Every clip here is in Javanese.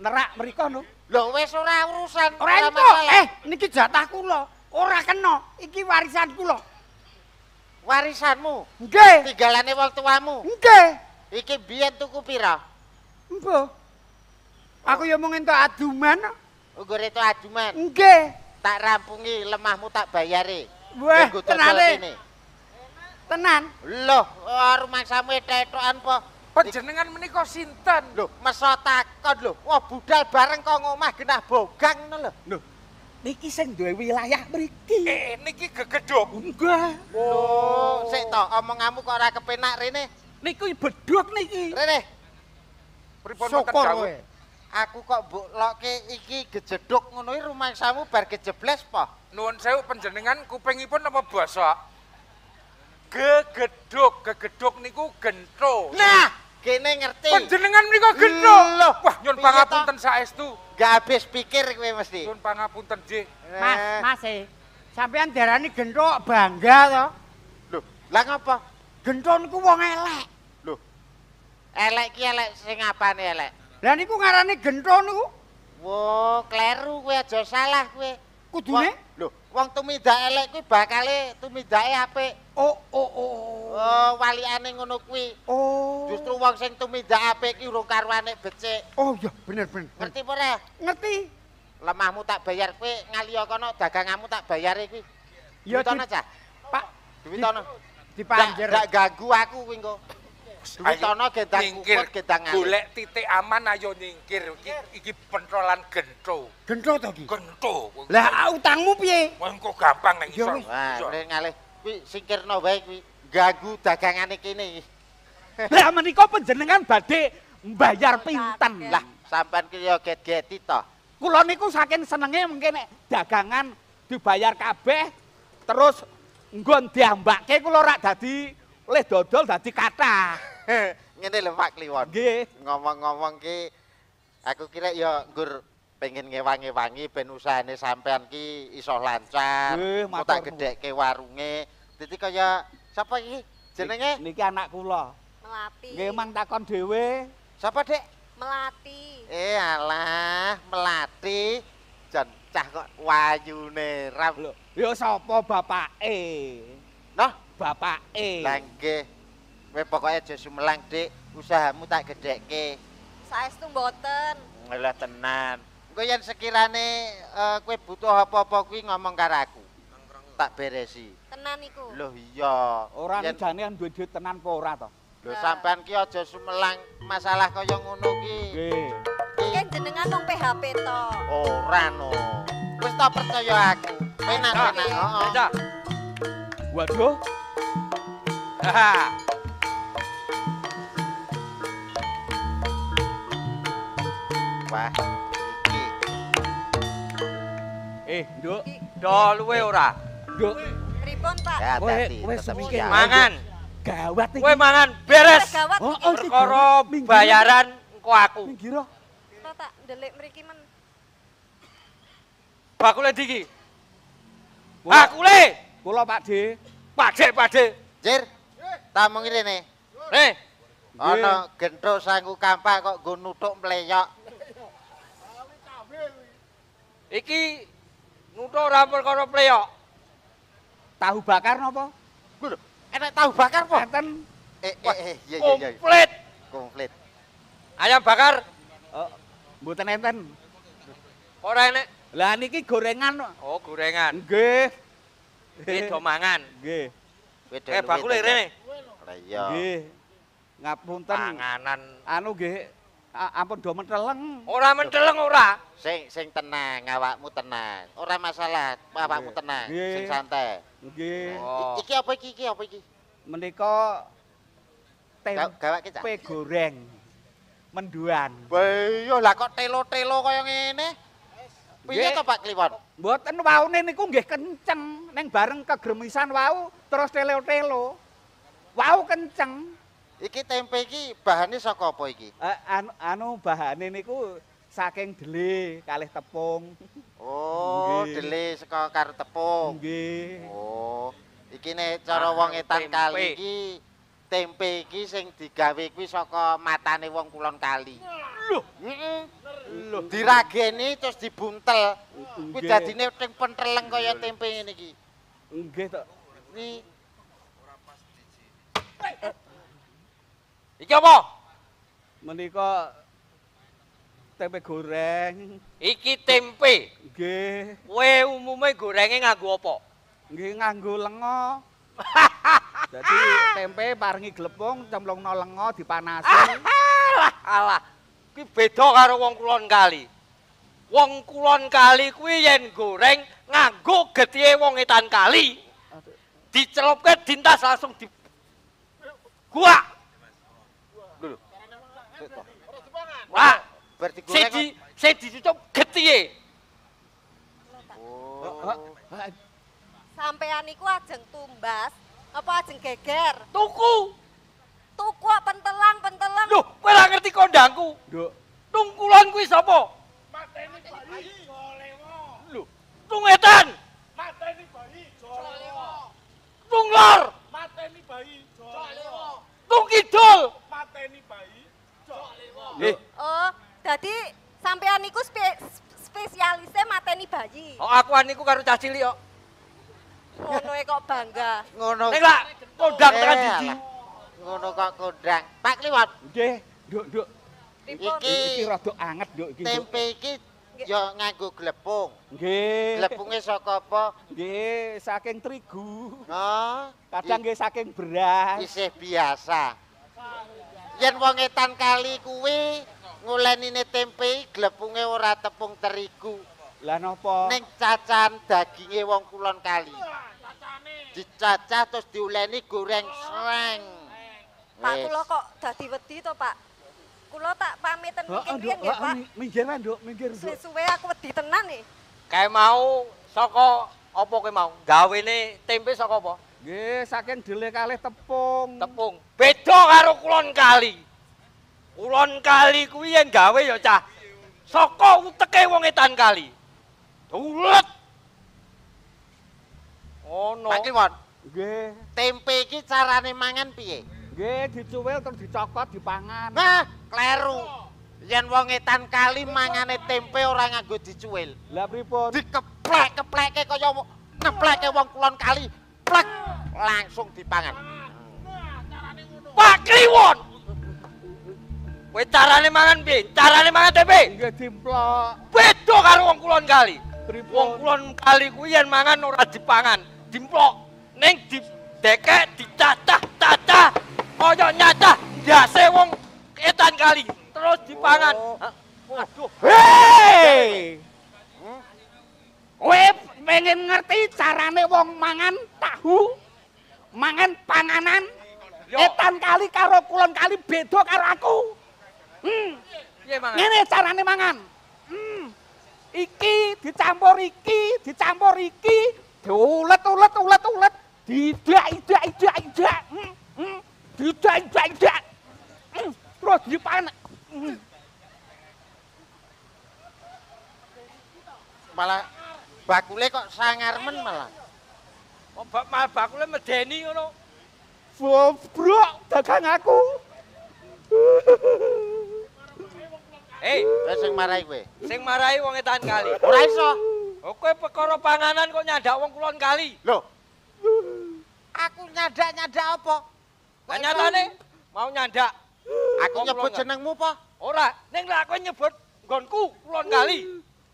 nerak mereka no Lho, wes ora urusan ora itu eh niki jatah kulo ora kena iki warisan kulo warisanmu oke tinggalane wong tuamu oke iki biyen tuku pira mbo aku oh. yo mung entuk aduman Ugur itu aduman. Oke. Tak rampungi lemahmu tak bayari. Wah, tenan ini. Tenan. Loh, oh, rumah samu itu itu apa? Panjenengan menika sinten? Lho, meso takon lho. Wah, budal bareng kok ngomah genah bogang ngono lho. Lho. Niki sing duwe wilayah mriki. Eh, eh niki gegedhog. Enggak. Lho, sik to omonganmu kok ora kepenak rene. Niku bedhog niki. Rene. Pripun mboten dawuh. Aku kok mbok lokke iki gejedhog ngono iki rumah sawu bar kejebles po. Nuwun sewu panjenengan kupingipun apa basa? gegeduk gegeduk niku gento nah kene ngerti. Panjenengan menika genah. Wah, nyun pangapunten saestu. Enggak habis pikir kowe mesti. Nyun pangapunten, Ji. Mas, eh. Mas e. sampean darani genthok bangga to. Lho, lha ngapa? Genthok niku wong elek. Lho. Elek ki elek sing apane elek? Lah niku ngarani genthok niku. Wo, kleru kowe aja salah kowe. kudune? Lho, wong tumida elek kuwi bakale tumidae apik. Oh, oh, oh, oh. Oh, waliane ngono kuwi. Oh. Justru wong sing tumida apik kuwi urung karwane becik. Oh, iya, bener, bener. Ngerti ora? Ngerti. Lemahmu tak bayar kuwi, ngaliyo kono daganganmu tak bayar kuwi. Iya, Pak. Duwit ana. Dipanjer. Dak gagu aku kuwi, ayo nyingkir golek titik aman ayo nyingkir iki iki pentolan gento gento to iki gento lah ah, utangmu piye engko gampang nek iso wah ngalih kuwi singkirno wae kuwi ganggu dagangane kene lah menika panjenengan badhe mbayar pinten lah sampean ki yo get-geti to kula niku saking senenge mengke nek dagangan dibayar kabeh terus nggon diambake kula rak dadi le dodol dadi kathah ngene lho Pak Kliwon. Nggih. Ngomong-ngomong ki aku kira ya nggur pengen ngewangi-wangi ben usahane sampean ki iso lancar. Mau tak gedhekke warunge. Dadi kaya sapa iki jenenge? Niki anak kula. Melati. Nggih mang takon dhewe. Sapa, Dek? Melati. Eh alah, Melati. Jan kok wayune ram. Lho, ya sapa bapake? Nah, bapake. Lah We pokoke aja sumelang, Dik. Usahamu tak gedhekke. Saestu mboten. Lah tenan. Engko yen sekirane uh, kowe butuh apa-apa kuwi ngomong karo aku. Tak beresi. Tenan iku. Loh iya, ora jane yen... duwe dhuwit tenan apa ora to? Lho sampean ki aja sumelang masalah kaya ngono ki. Nggih. Kan jenengan nang PHP to. Ora no. Wis tak percaya aku. Penak-penak. Heeh. Waduh. Wah. Eh, Nduk, do luwe ora? Nduk. Pripun, Pak? wis mangan. Gawat iki. Kowe mangan beres. Oh, oh, Perkara bayaran engko aku. Minggir. Tak oh. tak delik mriki men. Bakule diki. Bakule. Kula Pak D. Pak D, Pak D. Jir. Eh. Ana gentuk sangu kampak kok go nutuk mleyok. Iki nutho ora perkara pleyok. Tahu bakar napa? Lho, enek tahu bakar apa? Enten eh eh eh iya iya iya. Komplit. Komplit. Ayam bakar? Oh, mboten enten. Ora enek. Lah niki gorengan Oh, gorengan. Nggih. Beda mangan. Nggih. Beda. Eh, bakule rene. Lah iya. Nggih. Ngapunten. Panganan anu nggih. ampun do mendeleng. Ora mendeleng ora. Sing sing tenang awakmu tenang. Ora masalah awakmu tenang. Sing santai. Nggih. Iki apa iki iki apa iki? teh tempe goreng. Menduan. Wayo lah kok telo-telo kaya ngene. Piye to Pak Kliwon? Mboten waune niku nggih kenceng ning bareng kegremisan wau terus telo-telo. Wau kenceng. Iki tempe iki bahane saka apa iki? Uh, anu bahane niku saking dele kalih tepung. Oh, dele saka karo tepung. Nggih. Oh. Iki nek cara wong etan kali iki tempe iki sing digawe kuwi saka matane wong kulon kali. Lho, Dirageni terus dibuntel. Kuwi dadine ting penteleng kaya tempe ngene iki. Nggih to. Ora pas di Iki apa? Menika tempe goreng. Iki tempe. Nggih. Kowe umume gorenge nganggo apa? Nggih nganggo lenga. Jadi tempe paringi glepung cemplungno lenga dipanasi. Alah, ah, alah. Ki beda karo wong kulon kali. Wong kulon kali kuwi yen goreng nganggo getihe wong etan kali. Dicelupke dintas langsung di gua. Wah, berarti seji Sedi, Sedi itu geti Sampean iku ajeng tumbas, apa ajeng geger? Tuku. Tuku apa pentelang, pentelang. Loh, kowe ora ngerti kondangku. Duh. Tungkulan kuwi sapa? wani ku karo cah cilik kok. Ngonoe kok bangga. Ngono. Nek lak kondang tekan di. Ngono kok kondang. Pak liwat. Nggih, nduk nduk. Iki rada anget nduk iki. Tempe iki yo nganggo glepung. Nggih. Glepunge saka apa? Nggih, saking terigu. Nah, kadang nggih saking beras. Isih biasa. Yen wong etan kali kuwi nguleni tempe glepunge ora tepung terigu. Lah napa? Ning cacan daginge wong kulon kali. Dicacah terus diuleni goreng sreng. Pak kula kok dadi wedi to, Pak? Kula tak pameten mungkin riyen nggih, Pak. Minggir, Nduk, minggir. Sesuwe aku wedi tenan nih. Kae mau soko apa kowe mau? Gawene tempe soko apa? Nggih, saking dele kalih tepung. Tepung. Beda karo kulon kali. Kulon kali kuwi yen gawe ya cah. Soko uteke wong edan kali. Dulet. Ono. Pak Kliwon. Nggih. Tempe iki carane mangan piye? Nggih, dicuwil terus dicokot pangan? Nah, kleru. Yang wong etan kali mangane tempe ora nganggo dicuwil. Lah pripun? Dikeplek-kepleke kaya nepleke wong kulon kali, plek langsung di dipangan. Pak Kliwon. Kowe carane mangan piye? Carane mangan tempe? Nggih dimplok. Beda karo wong kulon kali. pripun kulon kali kuwi yen mangan ora dipangan dimplok ning dideket dicacah-cacah kaya nyacah jase wong etan kali terus dipangan oh. waduh hei hmm? kowe pengen ngerti carane wong mangan tahu mangan panganan etan kali karo kulon kali beda karo aku hmm ngene carane mangan iki dicampur iki dicampur iki diulet ulet ulet ulet tidak tidak tidak tidak tidak hmm, hmm. tidak tidak hmm, terus dipanen malah bakule kok sangar men malah kok malah bakule medeni ngono bro, dagang aku Eh, terus sing marahi kowe. Sing marahi wong edan kali. Ora iso. Oke, oh, perkara panganan kok nyadak wong kulon kali. Loh. Aku nyadak nyadak apa? Lah nyatane mau nyadak. Aku nyebut jenengmu apa? Ora, ning lak aku nyebut nggonku kulon kali.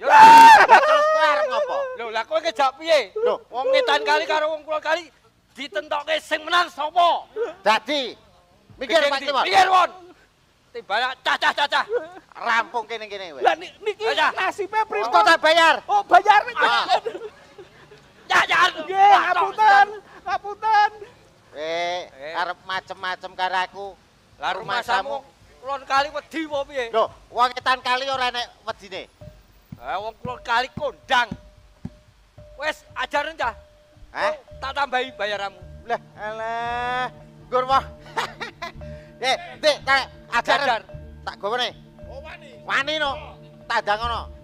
Yo terus kowe arep ngopo? Loh, lah kowe kejak piye? Loh, wong edan kali karo wong kulon kali ditentokke sing menang sapa? Dadi mikir Mas Timur. Mikir, Won. timbalan cah cah cah cah rampung kene kene kowe lah niki nasibe pripun tak bayar oh bayar nek ya ya nggih ngapunten ngapunten eh arep macem-macem karo aku lah rumah samu kulon kali wedi wo piye lho wong kali ora enek wedine ha eh, wong kulon kali kondang wes ajaran cah Hah? Oh, tak tambahi bayaranmu. Lah, alah. Gur wah. Eh, dek, tak Ajar. Tak gowone. Oh wani. Wani no. Tak dangono.